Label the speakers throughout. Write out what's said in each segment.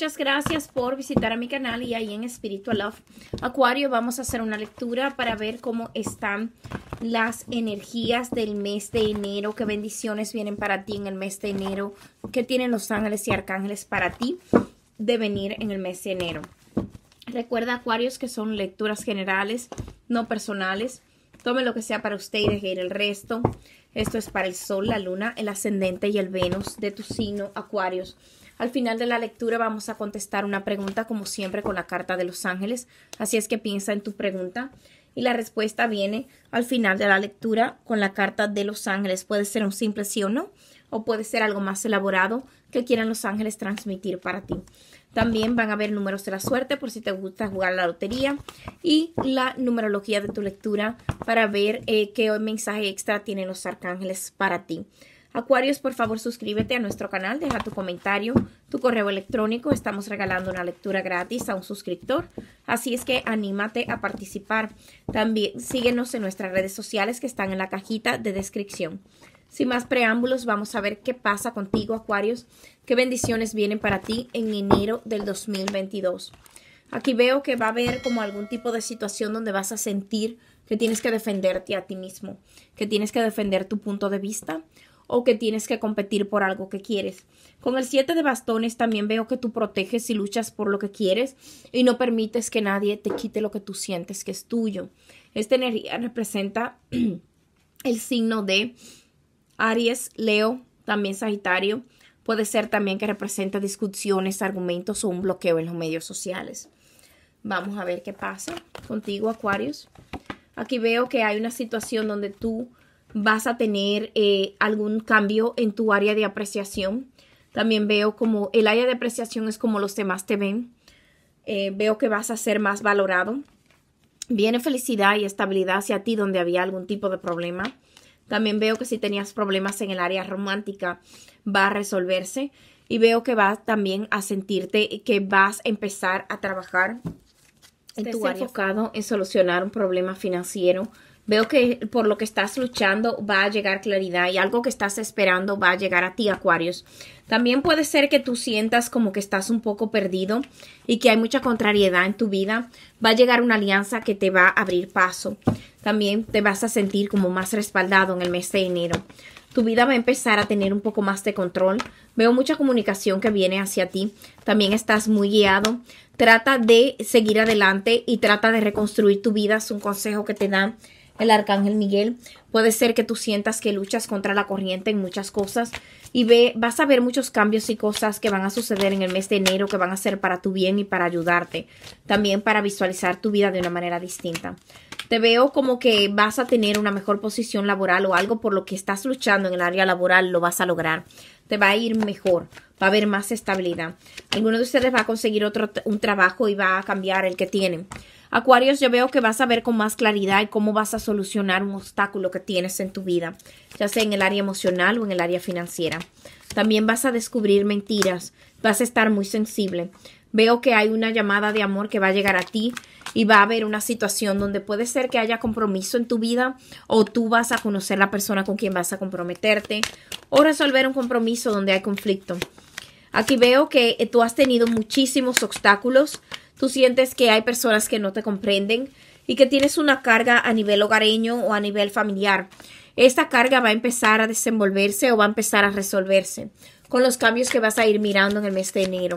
Speaker 1: Muchas gracias por visitar a mi canal y ahí en Spiritual Love Acuario vamos a hacer una lectura para ver cómo están las energías del mes de enero, qué bendiciones vienen para ti en el mes de enero, qué tienen los ángeles y arcángeles para ti de venir en el mes de enero. Recuerda Acuarios que son lecturas generales, no personales. Tome lo que sea para usted y deje el resto. Esto es para el Sol, la Luna, el Ascendente y el Venus de tu signo Acuarios. Al final de la lectura vamos a contestar una pregunta como siempre con la carta de los ángeles, así es que piensa en tu pregunta y la respuesta viene al final de la lectura con la carta de los ángeles. Puede ser un simple sí o no o puede ser algo más elaborado que quieran los ángeles transmitir para ti. También van a ver números de la suerte por si te gusta jugar a la lotería y la numerología de tu lectura para ver eh, qué mensaje extra tienen los arcángeles para ti. Acuarios, por favor suscríbete a nuestro canal, deja tu comentario, tu correo electrónico. Estamos regalando una lectura gratis a un suscriptor, así es que anímate a participar. También síguenos en nuestras redes sociales que están en la cajita de descripción. Sin más preámbulos, vamos a ver qué pasa contigo, Acuarios, qué bendiciones vienen para ti en enero del 2022. Aquí veo que va a haber como algún tipo de situación donde vas a sentir que tienes que defenderte a ti mismo, que tienes que defender tu punto de vista o que tienes que competir por algo que quieres. Con el siete de bastones también veo que tú proteges y luchas por lo que quieres y no permites que nadie te quite lo que tú sientes que es tuyo. Esta energía representa el signo de Aries, Leo, también Sagitario. Puede ser también que representa discusiones, argumentos o un bloqueo en los medios sociales. Vamos a ver qué pasa contigo, Acuarios. Aquí veo que hay una situación donde tú vas a tener eh, algún cambio en tu área de apreciación. También veo como el área de apreciación es como los demás te ven. Eh, veo que vas a ser más valorado. Viene felicidad y estabilidad hacia ti donde había algún tipo de problema. También veo que si tenías problemas en el área romántica va a resolverse. Y veo que vas también a sentirte que vas a empezar a trabajar en tu enfocado en solucionar un problema financiero Veo que por lo que estás luchando va a llegar claridad y algo que estás esperando va a llegar a ti, Acuarios. También puede ser que tú sientas como que estás un poco perdido y que hay mucha contrariedad en tu vida. Va a llegar una alianza que te va a abrir paso. También te vas a sentir como más respaldado en el mes de enero tu vida va a empezar a tener un poco más de control. Veo mucha comunicación que viene hacia ti. También estás muy guiado. Trata de seguir adelante y trata de reconstruir tu vida. Es un consejo que te dan el arcángel Miguel. Puede ser que tú sientas que luchas contra la corriente en muchas cosas y ve, vas a ver muchos cambios y cosas que van a suceder en el mes de enero que van a ser para tu bien y para ayudarte. También para visualizar tu vida de una manera distinta. Te veo como que vas a tener una mejor posición laboral o algo por lo que estás luchando en el área laboral lo vas a lograr. Te va a ir mejor va a haber más estabilidad. Alguno de ustedes va a conseguir otro un trabajo y va a cambiar el que tienen. Acuarios, yo veo que vas a ver con más claridad cómo vas a solucionar un obstáculo que tienes en tu vida, ya sea en el área emocional o en el área financiera. También vas a descubrir mentiras, vas a estar muy sensible. Veo que hay una llamada de amor que va a llegar a ti y va a haber una situación donde puede ser que haya compromiso en tu vida o tú vas a conocer la persona con quien vas a comprometerte o resolver un compromiso donde hay conflicto. Aquí veo que eh, tú has tenido muchísimos obstáculos. Tú sientes que hay personas que no te comprenden y que tienes una carga a nivel hogareño o a nivel familiar. Esta carga va a empezar a desenvolverse o va a empezar a resolverse con los cambios que vas a ir mirando en el mes de enero.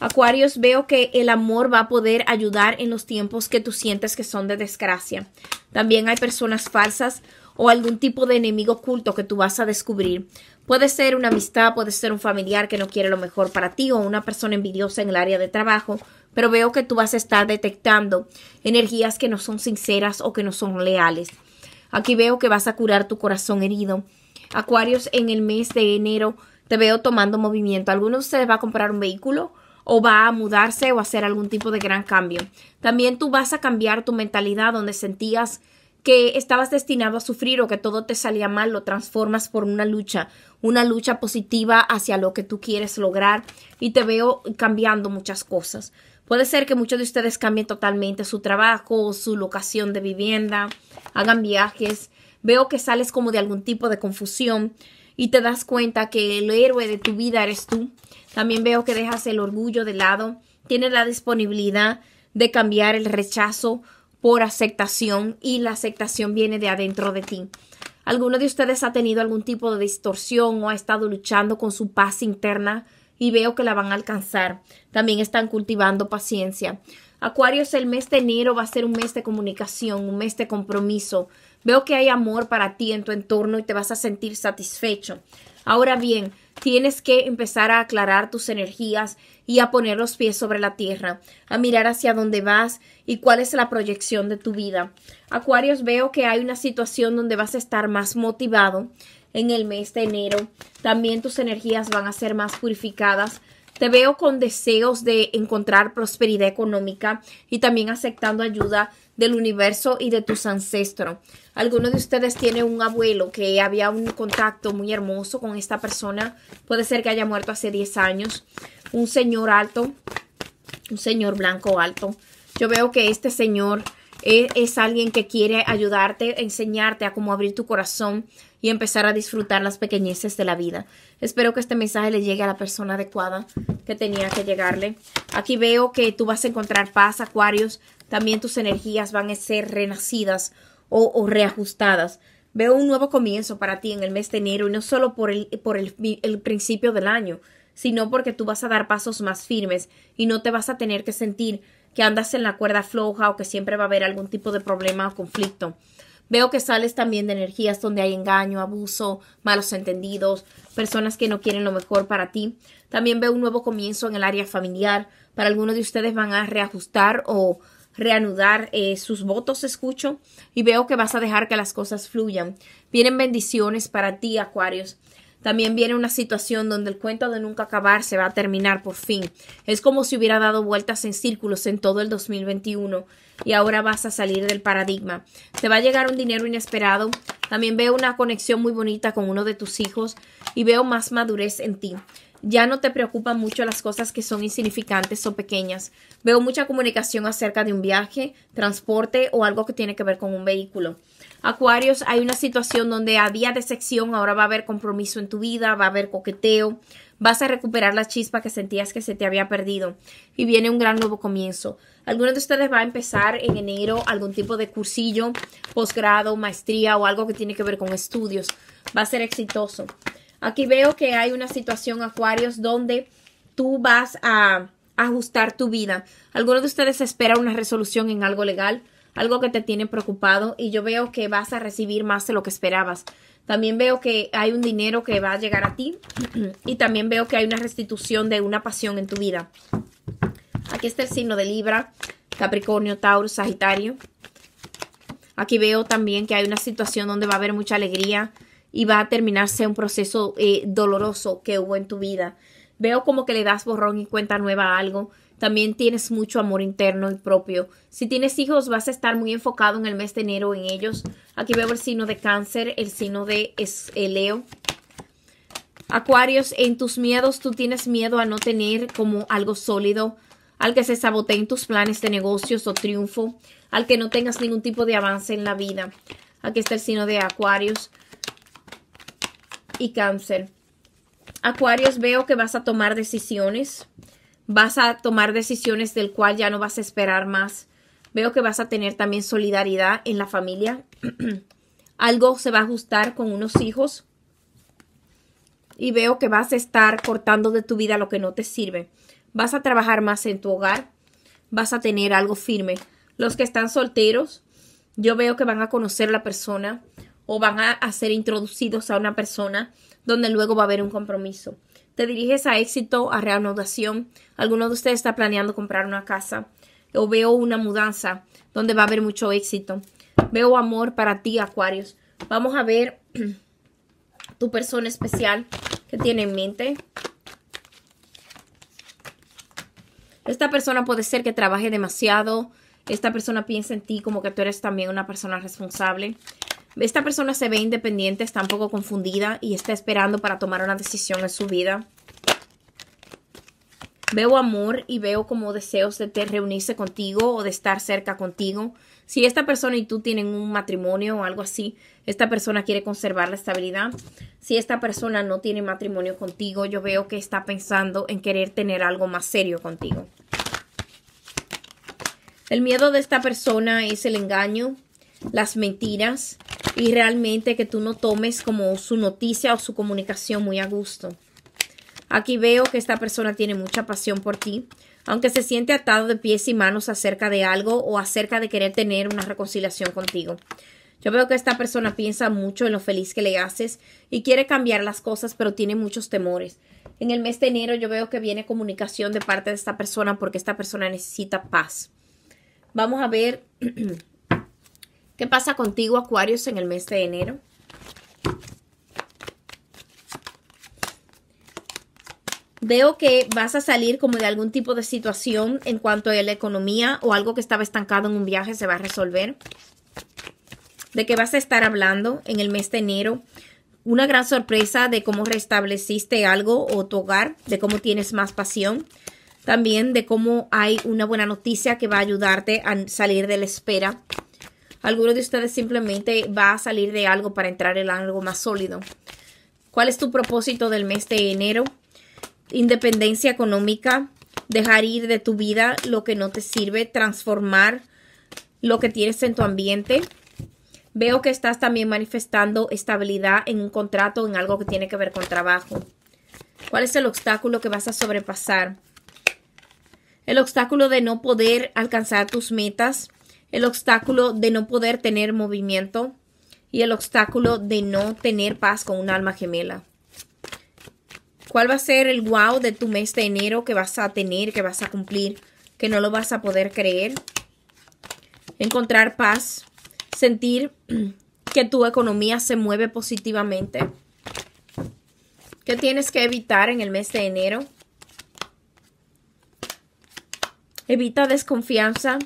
Speaker 1: Acuarios, veo que el amor va a poder ayudar en los tiempos que tú sientes que son de desgracia. También hay personas falsas o algún tipo de enemigo oculto que tú vas a descubrir. Puede ser una amistad, puede ser un familiar que no quiere lo mejor para ti o una persona envidiosa en el área de trabajo, pero veo que tú vas a estar detectando energías que no son sinceras o que no son leales. Aquí veo que vas a curar tu corazón herido. Acuarios, en el mes de enero te veo tomando movimiento. Alguno de ustedes va a comprar un vehículo o va a mudarse o hacer algún tipo de gran cambio. También tú vas a cambiar tu mentalidad donde sentías que estabas destinado a sufrir o que todo te salía mal, lo transformas por una lucha, una lucha positiva hacia lo que tú quieres lograr y te veo cambiando muchas cosas. Puede ser que muchos de ustedes cambien totalmente su trabajo, su locación de vivienda, hagan viajes. Veo que sales como de algún tipo de confusión y te das cuenta que el héroe de tu vida eres tú. También veo que dejas el orgullo de lado, tienes la disponibilidad de cambiar el rechazo por aceptación y la aceptación viene de adentro de ti. ¿Alguno de ustedes ha tenido algún tipo de distorsión o ha estado luchando con su paz interna? Y veo que la van a alcanzar. También están cultivando paciencia. Acuarios, el mes de enero va a ser un mes de comunicación, un mes de compromiso. Veo que hay amor para ti en tu entorno y te vas a sentir satisfecho. Ahora bien, tienes que empezar a aclarar tus energías y a poner los pies sobre la tierra, a mirar hacia dónde vas y cuál es la proyección de tu vida. Acuarios, veo que hay una situación donde vas a estar más motivado en el mes de enero. También tus energías van a ser más purificadas. Te veo con deseos de encontrar prosperidad económica y también aceptando ayuda del universo y de tus ancestros. Alguno de ustedes tiene un abuelo que había un contacto muy hermoso con esta persona. Puede ser que haya muerto hace 10 años. Un señor alto, un señor blanco alto. Yo veo que este señor es, es alguien que quiere ayudarte, enseñarte a cómo abrir tu corazón y empezar a disfrutar las pequeñeces de la vida. Espero que este mensaje le llegue a la persona adecuada que tenía que llegarle. Aquí veo que tú vas a encontrar paz, Acuarios también tus energías van a ser renacidas o, reajustadas. Veo un nuevo comienzo para ti en el mes de enero y no solo por el, el principio del año, sino porque tú vas a dar pasos más firmes y no te vas a tener que sentir que andas en la cuerda floja o que siempre va a haber algún tipo de problema o conflicto. Veo que sales también de energías donde hay engaño, abuso, malos entendidos, personas que no quieren lo mejor para ti. También veo un nuevo comienzo en el área familiar. Para algunos de ustedes van a reajustar o reanudar eh, sus votos, escucho, y veo que vas a dejar que las cosas fluyan. Vienen bendiciones para ti, Acuarios. También viene una situación donde el cuento de nunca acabar se va a terminar por fin. Es como si hubiera dado vueltas en círculos en todo el 2021 y ahora vas a salir del paradigma. Te va a llegar un dinero inesperado. También veo una conexión muy bonita con uno de tus hijos y veo más madurez en ti ya no te preocupan mucho las cosas que son insignificantes o pequeñas. Veo mucha comunicación acerca de un viaje, transporte o algo que tiene que ver con un vehículo. Acuarios, hay una situación donde había sección ahora va a haber compromiso en tu vida, va a haber coqueteo, vas a recuperar la chispa que sentías que se te había perdido y viene un gran nuevo comienzo. Algunos de ustedes va a empezar en enero algún tipo de cursillo, posgrado, maestría o algo que tiene que ver con estudios. Va a ser exitoso. Aquí veo que hay una situación, Acuarios, donde tú vas a ajustar tu vida. Algunos de ustedes espera una resolución en algo legal, algo que te tiene preocupado y yo veo que vas a recibir más de lo que esperabas. También veo que hay un dinero que va a llegar a ti y también veo que hay una restitución de una pasión en tu vida. Aquí está el signo de Libra, Capricornio, Taurus, Sagitario. Aquí veo también que hay una situación donde va a haber mucha alegría, y va a terminarse un proceso eh, doloroso que hubo en tu vida. Veo como que le das borrón y cuenta nueva a algo. También tienes mucho amor interno y propio. Si tienes hijos, vas a estar muy enfocado en el mes de enero en ellos. Aquí veo el signo de cáncer, el signo de es, eh, Leo. Acuarios, en tus miedos tú tienes miedo a no tener como algo sólido, al que se saboteen tus planes de negocios o triunfo, al que no tengas ningún tipo de avance en la vida. Aquí está el signo de Acuarios y cáncer. Acuarios, veo que vas a tomar decisiones. Vas a tomar decisiones del cual ya no vas a esperar más. Veo que vas a tener también solidaridad en la familia. Algo se va a ajustar con unos hijos. Y veo que vas a estar cortando de tu vida lo que no te sirve. Vas a trabajar más en tu hogar. Vas a tener algo firme. Los que están solteros, yo veo que van a conocer la persona o van a, ser introducidos a una persona donde luego va a haber un compromiso. Te diriges a éxito, a reanudación. Alguno de ustedes está planeando comprar una casa. O veo una mudanza donde va a haber mucho éxito. Veo amor para ti, Acuarios. Vamos a ver tu persona especial que tiene en mente. Esta persona puede ser que trabaje demasiado. Esta persona piensa en ti como que tú eres también una persona responsable. Esta persona se ve independiente, está un poco confundida y está esperando para tomar una decisión en su vida. Veo amor y veo como deseos de reunirse contigo o de estar cerca contigo. Si esta persona y tú tienen un matrimonio o algo así, esta persona quiere conservar la estabilidad. Si esta persona no tiene matrimonio contigo, yo veo que está pensando en querer tener algo más serio contigo. El miedo de esta persona es el engaño, las mentiras, y realmente que tú no tomes como su noticia o su comunicación muy a gusto. Aquí veo que esta persona tiene mucha pasión por ti, aunque se siente atado de pies y manos acerca de algo o acerca de querer tener una reconciliación contigo. Yo veo que esta persona piensa mucho en lo feliz que le haces y quiere cambiar las cosas, pero tiene muchos temores. En el mes de enero yo veo que viene comunicación de parte de esta persona porque esta persona necesita paz. Vamos a ver ¿Qué pasa contigo, Acuarios, en el mes de enero? Veo que vas a salir como de algún tipo de situación en cuanto a la economía o algo que estaba estancado en un viaje se va a resolver. ¿De qué vas a estar hablando en el mes de enero? Una gran sorpresa de cómo restableciste algo o tu hogar, de cómo tienes más pasión también de cómo hay una buena noticia que va a ayudarte a salir de la espera algunos de ustedes simplemente va a salir de algo para entrar en algo más sólido. ¿Cuál es tu propósito del mes de enero? Independencia económica, dejar ir de tu vida lo que no te sirve, transformar lo que tienes en tu ambiente. Veo que estás también manifestando estabilidad en un contrato, en algo que tiene que ver con trabajo. ¿Cuál es el obstáculo que vas a sobrepasar? El obstáculo de no poder alcanzar tus metas, el obstáculo de no poder tener movimiento y el obstáculo de no tener paz con un alma gemela. ¿Cuál va a ser el wow de tu mes de enero que vas a tener, que vas a cumplir, que no lo vas a poder creer? Encontrar paz, sentir que tu economía se mueve positivamente. ¿Qué tienes que evitar en el mes de enero? Evita desconfianza,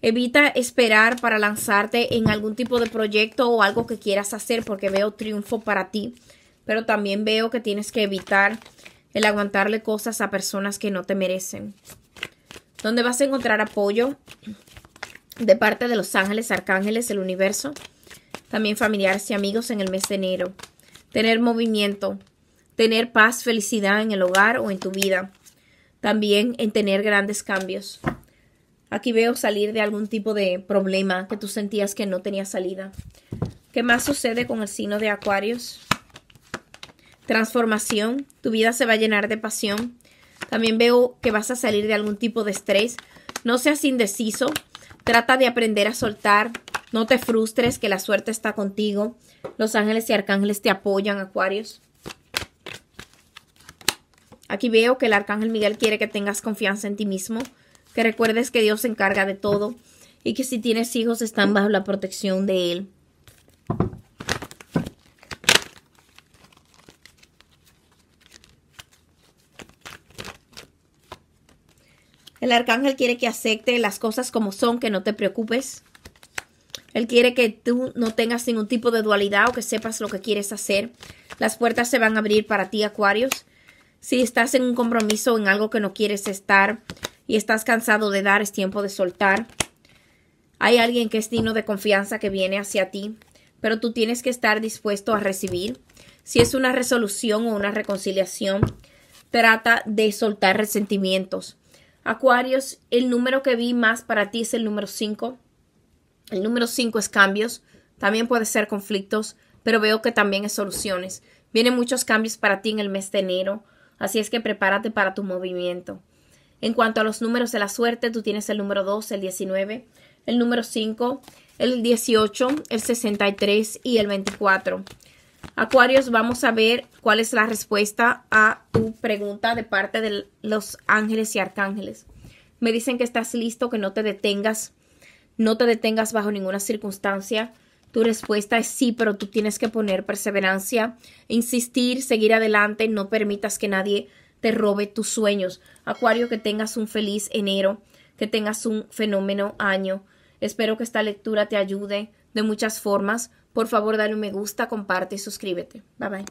Speaker 1: Evita esperar para lanzarte en algún tipo de proyecto o algo que quieras hacer porque veo triunfo para ti, pero también veo que tienes que evitar el aguantarle cosas a personas que no te merecen. Dónde vas a encontrar apoyo de parte de los ángeles, arcángeles, el universo, también familiares y amigos en el mes de enero. Tener movimiento, tener paz, felicidad en el hogar o en tu vida. También en tener grandes cambios. Aquí veo salir de algún tipo de problema que tú sentías que no tenía salida. ¿Qué más sucede con el signo de Acuarios? Transformación. Tu vida se va a llenar de pasión. También veo que vas a salir de algún tipo de estrés. No seas indeciso. Trata de aprender a soltar. No te frustres que la suerte está contigo. Los ángeles y arcángeles te apoyan, Acuarios. Aquí veo que el arcángel Miguel quiere que tengas confianza en ti mismo que recuerdes que Dios se encarga de todo y que si tienes hijos están bajo la protección de Él. El arcángel quiere que acepte las cosas como son, que no te preocupes. Él quiere que tú no tengas ningún tipo de dualidad o que sepas lo que quieres hacer. Las puertas se van a abrir para ti, Acuarios. Si estás en un compromiso o en algo que no quieres estar, y estás cansado de dar, es tiempo de soltar. Hay alguien que es digno de confianza que viene hacia ti, pero tú tienes que estar dispuesto a recibir. Si es una resolución o una reconciliación, trata de soltar resentimientos. Acuarios, el número que vi más para ti es el número 5. El número 5 es cambios. También puede ser conflictos, pero veo que también es soluciones. Vienen muchos cambios para ti en el mes de enero, así es que prepárate para tu movimiento. En cuanto a los números de la suerte, tú tienes el número 2, el 19, el número 5, el 18, el 63 y el 24. Acuarios, vamos a ver cuál es la respuesta a tu pregunta de parte de los ángeles y arcángeles. Me dicen que estás listo, que no te detengas, no te detengas bajo ninguna circunstancia. Tu respuesta es sí, pero tú tienes que poner perseverancia, insistir, seguir adelante, no permitas que nadie te robe tus sueños. Acuario, que tengas un feliz enero, que tengas un fenómeno año. Espero que esta lectura te ayude de muchas formas. Por favor, dale un me gusta, comparte y suscríbete. Bye bye.